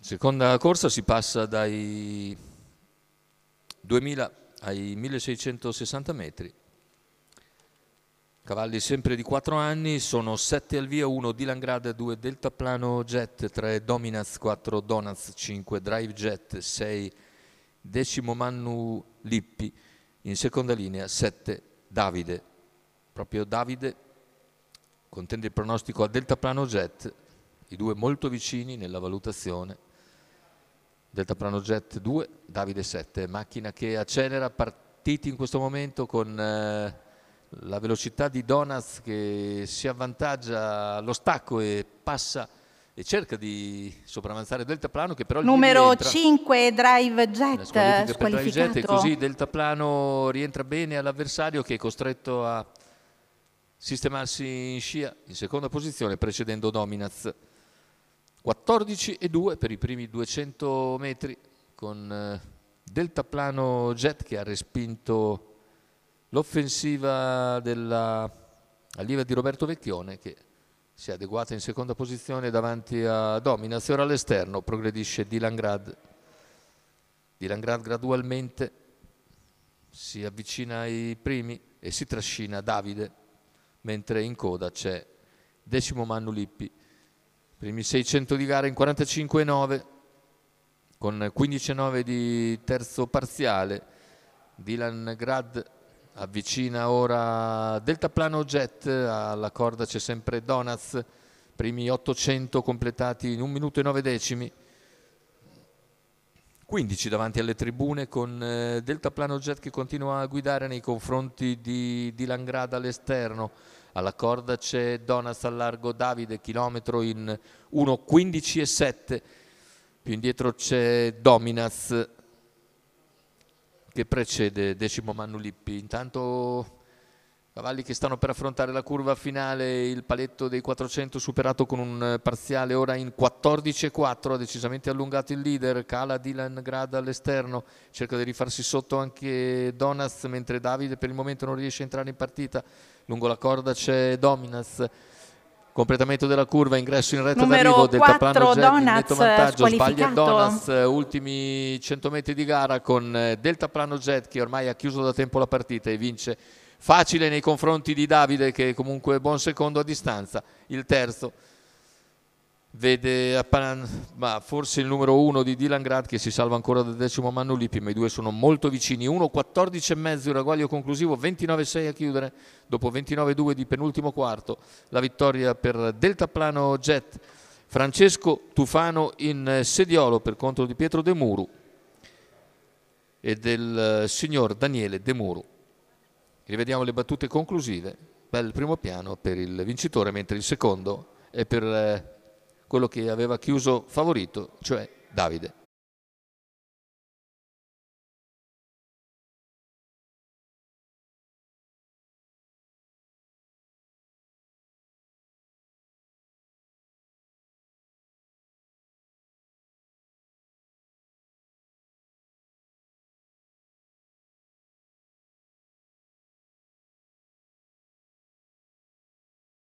Seconda corsa si passa dai 2000 ai 1660 metri. Cavalli sempre di 4 anni, sono 7 al via, 1 Dylan Grad, 2 Deltaplano Jet, 3 Dominaz, 4 Donaz 5 Drive Jet, 6 Decimo Mannu Lippi, in seconda linea 7 Davide. Proprio Davide contende il pronostico a Deltaplano Jet, i due molto vicini nella valutazione deltaplano jet 2, Davide 7, macchina che accelera, partiti in questo momento con eh, la velocità di Donaz che si avvantaggia allo stacco e passa e cerca di sopravanzare deltaplano che però numero 5 drive jet squalificato e così deltaplano rientra bene all'avversario che è costretto a sistemarsi in scia in seconda posizione precedendo Dominaz 14 e 2 per i primi 200 metri con eh, deltaplano jet che ha respinto l'offensiva della allieva di Roberto Vecchione che si è adeguata in seconda posizione davanti a Dominazione all'esterno, progredisce Dylan Grad. Dylan Grad gradualmente si avvicina ai primi e si trascina Davide, mentre in coda c'è Decimo Manno Lippi primi 600 di gara in 45-9 con 15-9 di terzo parziale Dylan Grad avvicina ora deltaplano jet alla corda c'è sempre Donaz primi 800 completati in 1 minuto e 9 decimi 15 davanti alle tribune con eh, deltaplano jet che continua a guidare nei confronti di, di Langrada all'esterno. Alla corda c'è Donas al largo Davide, chilometro in 1.15 e 7. Più indietro c'è Dominas che precede Decimo Mannulippi. Intanto Cavalli che stanno per affrontare la curva finale, il paletto dei 400 superato con un eh, parziale ora in 14-4, ha decisamente allungato il leader, cala Dylan Grad all'esterno, cerca di rifarsi sotto anche Donaz, mentre Davide per il momento non riesce a entrare in partita, lungo la corda c'è Dominaz. Completamento della curva, ingresso in retta d'arrivo del Taplano Gelli, netto eh, vantaggio, sbaglia Donuts, eh, ultimi 100 metri di gara con Delta Plano Jet che ormai ha chiuso da tempo la partita e vince facile nei confronti di Davide che comunque è buon secondo a distanza, il terzo vede Appanan, ma forse il numero uno di Dylan Grad che si salva ancora dal decimo Mannulippi ma i due sono molto vicini 1 14 e mezzo il ragguaglio conclusivo 29-6 a chiudere dopo 29-2 di penultimo quarto la vittoria per Deltaplano Jet Francesco Tufano in eh, sediolo per contro di Pietro De Muru e del eh, signor Daniele De Muru Rivediamo le battute conclusive. Bel primo piano per il vincitore, mentre il secondo è per eh, quello che aveva chiuso favorito, cioè Davide.